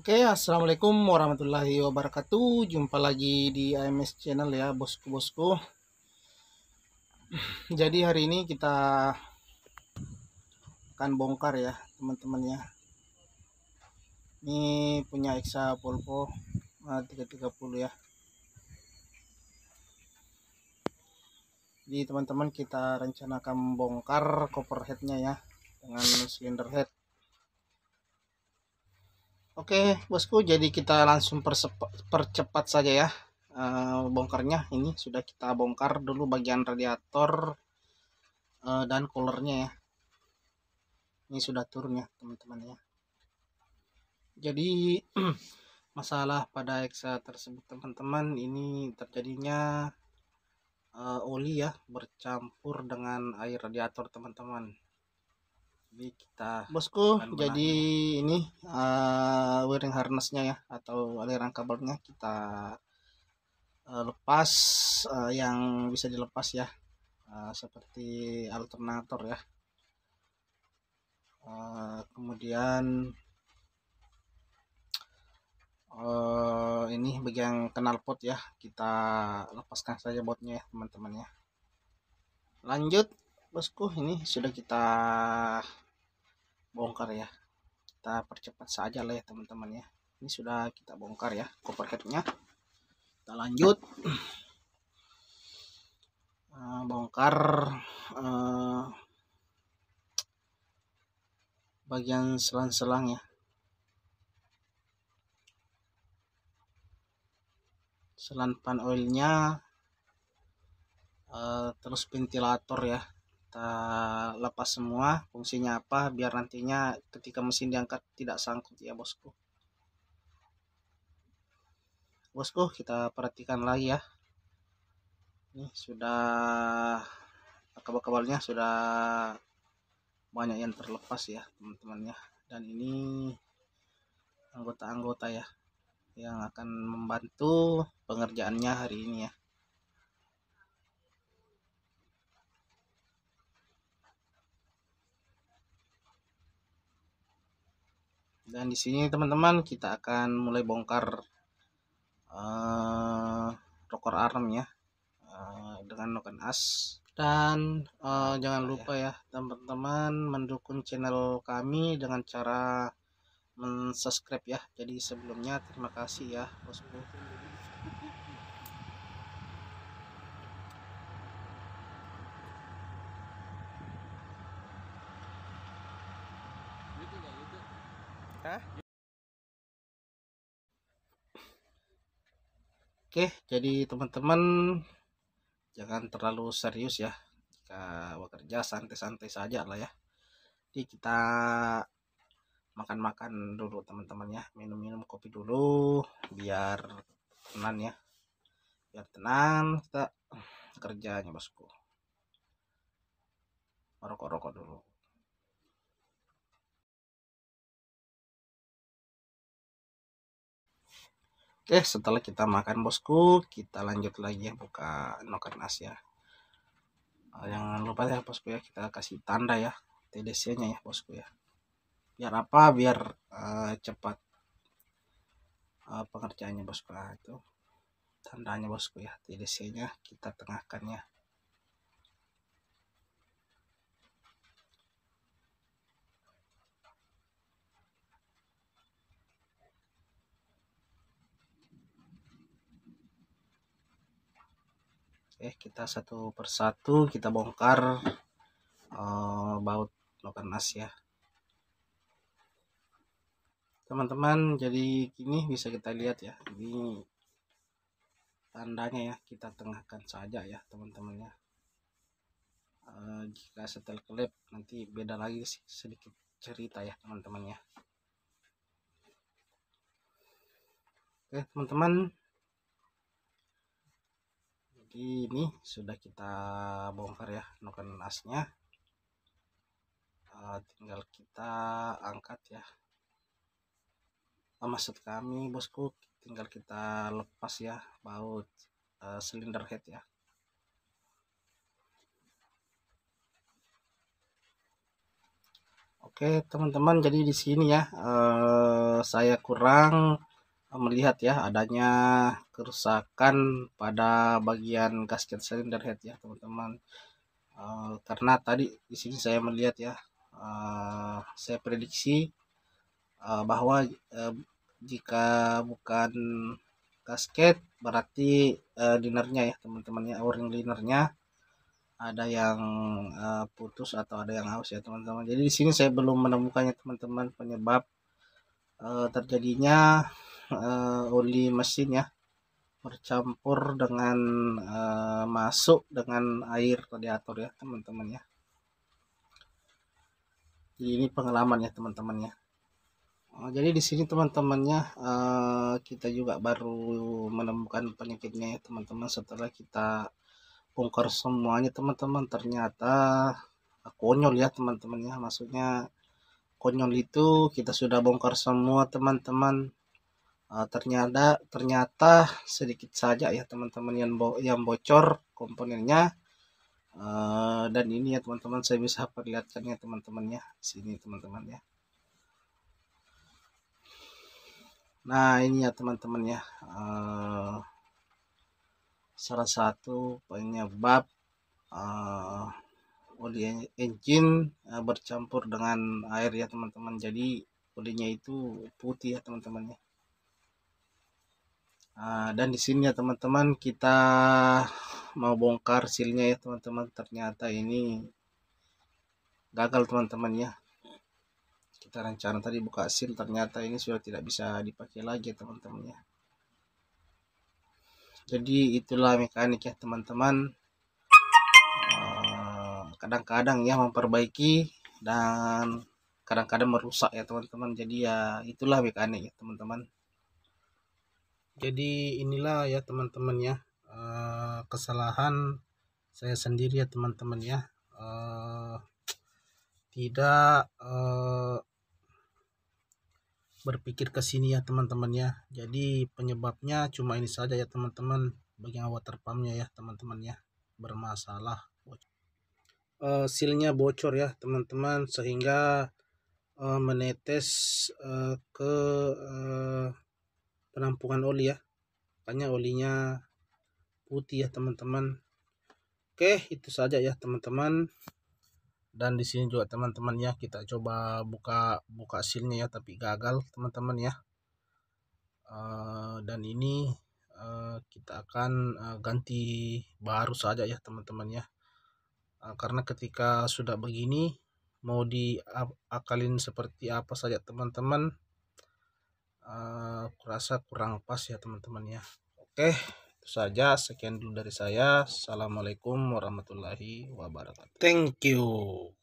Oke, okay, assalamualaikum warahmatullahi wabarakatuh. Jumpa lagi di AMS Channel ya, bosku-bosku. Jadi hari ini kita akan bongkar ya, teman-teman ya. Ini punya Exa Polpo 330 eh, ya. Jadi teman-teman kita rencanakan bongkar cover headnya ya dengan cylinder head. Oke bosku jadi kita langsung percepat saja ya uh, bongkarnya ini sudah kita bongkar dulu bagian radiator uh, dan coolernya ya ini sudah turun ya teman-teman ya jadi masalah pada eksa tersebut teman-teman ini terjadinya uh, oli ya bercampur dengan air radiator teman-teman kita Bosku, jadi ini uh, eh, wiring harnessnya ya atau aliran kabelnya kita uh, lepas uh, yang bisa dilepas ya. Uh, seperti alternator ya. Uh, kemudian uh, ini bagian knalpot ya kita lepaskan saja botnya ya teman-teman ya lanjut bosku ini sudah kita bongkar ya kita percepat saja lah ya teman-teman ya ini sudah kita bongkar ya cover capnya kita lanjut eh, bongkar eh, bagian selang-selang ya selang pan oilnya eh, terus ventilator ya kita lepas semua fungsinya apa biar nantinya ketika mesin diangkat tidak sangkut ya bosku bosku kita perhatikan lagi ya ini sudah kabel-kabelnya sudah banyak yang terlepas ya teman-teman ya dan ini anggota-anggota ya yang akan membantu pengerjaannya hari ini ya dan di sini teman-teman kita akan mulai bongkar uh, eh, rocker arm ya uh, dengan noken as dan uh, jangan nah, ya. lupa ya teman-teman mendukung channel kami dengan cara mensubscribe ya jadi sebelumnya terima kasih ya bosku Hah? Oke, jadi teman-teman jangan terlalu serius ya. Jika bekerja santai-santai saja lah ya. Jadi kita makan-makan dulu teman-teman ya. Minum-minum kopi dulu biar tenang ya. Biar tenang kita kerjanya bosku. Rokok-rokok dulu. Oke, setelah kita makan bosku, kita lanjut lagi ya buka noken ya. Eh, jangan lupa ya bosku ya, kita kasih tanda ya TDC-nya ya bosku ya. Biar apa? Biar uh, cepat uh, pengerjaannya bosku nah, itu tandanya bosku ya TDC-nya kita tengahkan ya. Oke, kita satu persatu kita bongkar uh, baut lokernas as ya. Teman-teman, jadi gini bisa kita lihat ya. Ini tandanya ya, kita tengahkan saja ya, teman-teman ya. Uh, jika setel klep nanti beda lagi sih, sedikit cerita ya, teman-teman ya. Oke, teman-teman, ini sudah kita bongkar ya noken asnya uh, eh, tinggal kita angkat ya uh, maksud kami bosku tinggal kita lepas ya baut uh, head ya Oke teman-teman jadi di sini ya uh, saya kurang melihat ya adanya kerusakan pada bagian gasket silinder head ya teman-teman uh, karena tadi di sini saya melihat ya uh, saya prediksi uh, bahwa uh, jika bukan gasket berarti uh, linernya ya teman-teman ya o-ring linernya ada yang uh, putus atau ada yang aus ya teman-teman jadi di sini saya belum menemukannya teman-teman penyebab uh, terjadinya uh, eh, oli mesin ya bercampur dengan uh, masuk dengan air radiator ya teman-teman ya jadi ini pengalaman ya teman-teman ya uh, jadi di sini teman-temannya uh, kita juga baru menemukan penyakitnya ya teman-teman setelah kita bongkar semuanya teman-teman ternyata konyol ya teman-teman ya maksudnya konyol itu kita sudah bongkar semua teman-teman uh, eh, ternyata ternyata sedikit saja ya teman-teman yang bo yang bocor komponennya uh, dan ini ya teman-teman saya bisa perlihatkan ya teman-teman ya sini teman-teman ya nah ini ya teman-teman ya uh, salah satu penyebab uh, oli engine uh, bercampur dengan air ya teman-teman jadi olinya itu putih ya teman-teman ya Ah, dan di sini ya teman-teman kita mau bongkar silnya ya teman-teman. Ternyata ini gagal teman-teman ya. Kita rencana tadi buka sil ternyata ini sudah tidak bisa dipakai lagi ya. Teman -teman, ya. Jadi itulah mekanik ya teman-teman. Ah, kadang-kadang ya memperbaiki dan kadang-kadang merusak ya teman-teman jadi ya itulah mekanik ya teman-teman jadi inilah ya teman-teman ya eh, kesalahan saya sendiri ya teman-teman ya eh, tidak eh, berpikir ke sini ya teman-teman ya jadi penyebabnya cuma ini saja ya teman-teman bagian water pumpnya ya teman-teman ya bermasalah uh, silnya bocor ya teman-teman sehingga menetes ke penampungan oli ya makanya olinya putih ya teman-teman oke itu saja ya teman-teman dan di sini juga teman-teman ya kita coba buka buka silnya ya tapi gagal teman-teman ya eh, dan ini eh, kita akan eh, ganti baru saja ya teman-teman ya karena ketika sudah begini mau diakalin seperti apa saja teman-teman Eh, kurasa kurang pas ya teman-teman ya oke itu saja sekian dulu dari saya assalamualaikum warahmatullahi wabarakatuh thank you